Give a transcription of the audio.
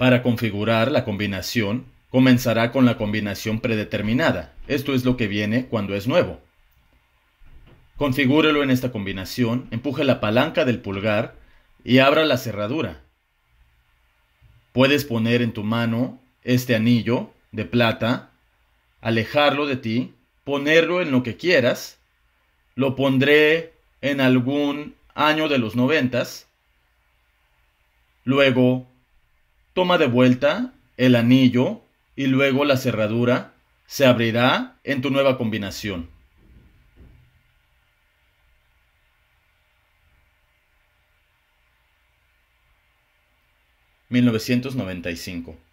Para configurar la combinación, comenzará con la combinación predeterminada. Esto es lo que viene cuando es nuevo. Configúrelo en esta combinación, empuje la palanca del pulgar y abra la cerradura. Puedes poner en tu mano este anillo de plata, alejarlo de ti, ponerlo en lo que quieras. Lo pondré en algún año de los noventas. Luego Toma de vuelta el anillo y luego la cerradura se abrirá en tu nueva combinación. ...1995